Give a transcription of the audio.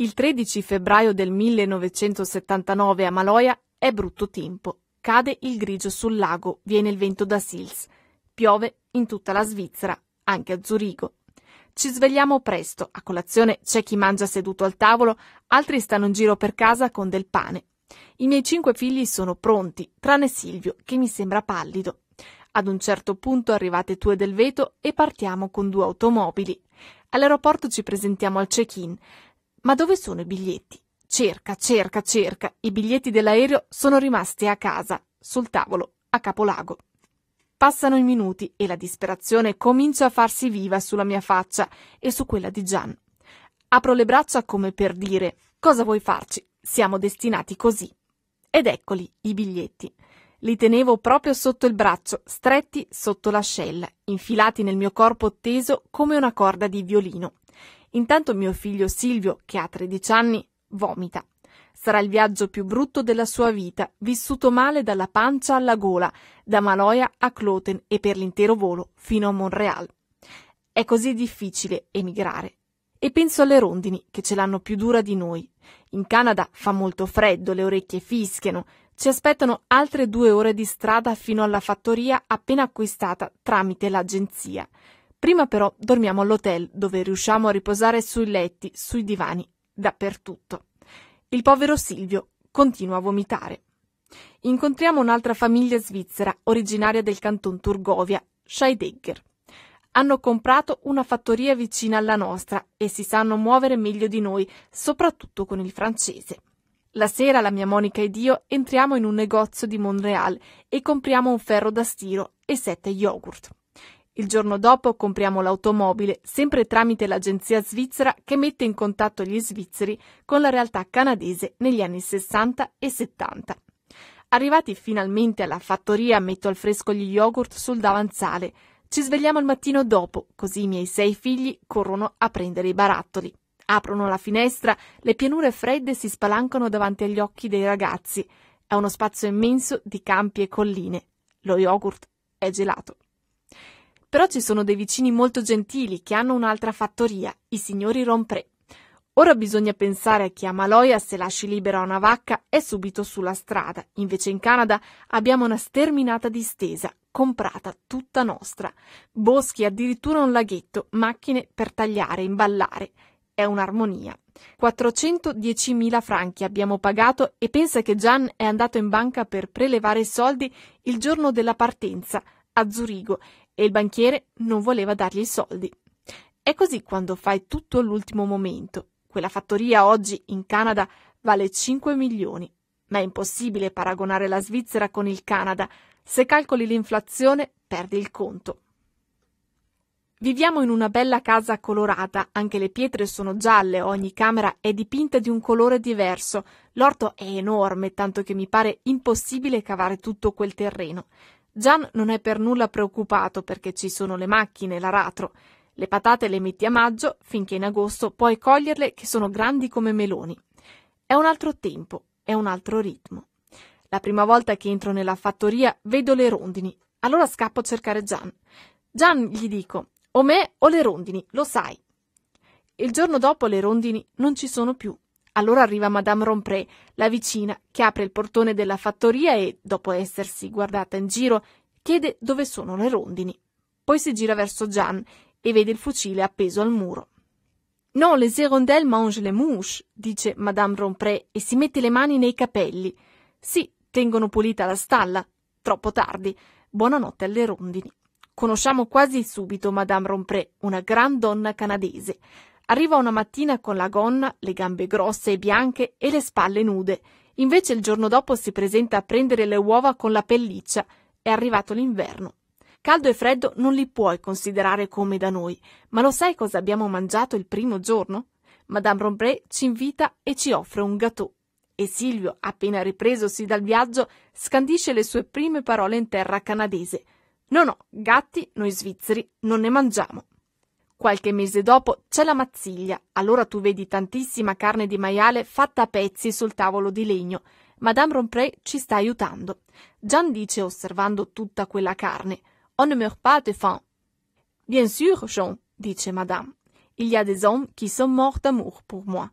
Il 13 febbraio del 1979 a Maloia è brutto tempo. Cade il grigio sul lago, viene il vento da Sils. Piove in tutta la Svizzera, anche a Zurigo. Ci svegliamo presto, a colazione c'è chi mangia seduto al tavolo, altri stanno in giro per casa con del pane. I miei cinque figli sono pronti, tranne Silvio, che mi sembra pallido. Ad un certo punto arrivate tu del veto e partiamo con due automobili. All'aeroporto ci presentiamo al check-in. Ma dove sono i biglietti? Cerca, cerca, cerca. I biglietti dell'aereo sono rimasti a casa, sul tavolo, a Capolago. Passano i minuti e la disperazione comincia a farsi viva sulla mia faccia e su quella di Gian. Apro le braccia come per dire: Cosa vuoi farci? Siamo destinati così. Ed eccoli i biglietti. Li tenevo proprio sotto il braccio, stretti sotto l'ascella, infilati nel mio corpo teso come una corda di violino. Intanto mio figlio Silvio, che ha 13 anni, vomita. Sarà il viaggio più brutto della sua vita, vissuto male dalla pancia alla gola, da Maloia a Cloten e per l'intero volo fino a Montreal. È così difficile emigrare. E penso alle rondini, che ce l'hanno più dura di noi. In Canada fa molto freddo, le orecchie fischiano. Ci aspettano altre due ore di strada fino alla fattoria appena acquistata tramite l'agenzia. Prima però dormiamo all'hotel, dove riusciamo a riposare sui letti, sui divani, dappertutto. Il povero Silvio continua a vomitare. Incontriamo un'altra famiglia svizzera, originaria del canton Turgovia, Scheidegger. Hanno comprato una fattoria vicina alla nostra e si sanno muovere meglio di noi, soprattutto con il francese. La sera la mia Monica ed io entriamo in un negozio di Montreal e compriamo un ferro da stiro e sette yogurt. Il giorno dopo compriamo l'automobile, sempre tramite l'agenzia svizzera che mette in contatto gli svizzeri con la realtà canadese negli anni 60 e 70. Arrivati finalmente alla fattoria, metto al fresco gli yogurt sul davanzale. Ci svegliamo il mattino dopo, così i miei sei figli corrono a prendere i barattoli. Aprono la finestra, le pianure fredde si spalancano davanti agli occhi dei ragazzi. È uno spazio immenso di campi e colline. Lo yogurt è gelato. Però ci sono dei vicini molto gentili che hanno un'altra fattoria, i signori Rompré. Ora bisogna pensare che a Maloia se lasci libera una vacca è subito sulla strada, invece in Canada abbiamo una sterminata distesa, comprata tutta nostra, boschi addirittura un laghetto, macchine per tagliare, imballare. È un'armonia. 410.000 franchi abbiamo pagato e pensa che Gian è andato in banca per prelevare i soldi il giorno della partenza a Zurigo e il banchiere non voleva dargli i soldi. È così quando fai tutto all'ultimo momento. Quella fattoria oggi in Canada vale 5 milioni, ma è impossibile paragonare la Svizzera con il Canada. Se calcoli l'inflazione, perdi il conto. Viviamo in una bella casa colorata, anche le pietre sono gialle, ogni camera è dipinta di un colore diverso. L'orto è enorme, tanto che mi pare impossibile cavare tutto quel terreno. Gian non è per nulla preoccupato perché ci sono le macchine, l'aratro. Le patate le metti a maggio, finché in agosto puoi coglierle che sono grandi come meloni. È un altro tempo, è un altro ritmo. La prima volta che entro nella fattoria vedo le rondini, allora scappo a cercare Gian. Gian gli dico, o me o le rondini, lo sai. Il giorno dopo le rondini non ci sono più. Allora arriva Madame Rompré, la vicina, che apre il portone della fattoria e, dopo essersi guardata in giro, chiede dove sono le rondini. Poi si gira verso Jean e vede il fucile appeso al muro. Non, les hirondelles mangent les mouches, dice Madame Rompré e si mette le mani nei capelli. Sì, tengono pulita la stalla. Troppo tardi. Buonanotte alle rondini. Conosciamo quasi subito Madame Rompré, una gran donna canadese. Arriva una mattina con la gonna, le gambe grosse e bianche e le spalle nude. Invece il giorno dopo si presenta a prendere le uova con la pelliccia. È arrivato l'inverno. Caldo e freddo non li puoi considerare come da noi, ma lo sai cosa abbiamo mangiato il primo giorno? Madame Rombré ci invita e ci offre un gâteau. E Silvio, appena ripresosi dal viaggio, scandisce le sue prime parole in terra canadese. No, no, gatti noi svizzeri non ne mangiamo. Qualche mese dopo c'è la mazziglia, allora tu vedi tantissima carne di maiale fatta a pezzi sul tavolo di legno. Madame Romprey ci sta aiutando. Gian dice, osservando tutta quella carne, On ne meurt pas de faim. Bien sûr, Jean, dice Madame. Il y a des hommes qui sont morts d'amour pour moi.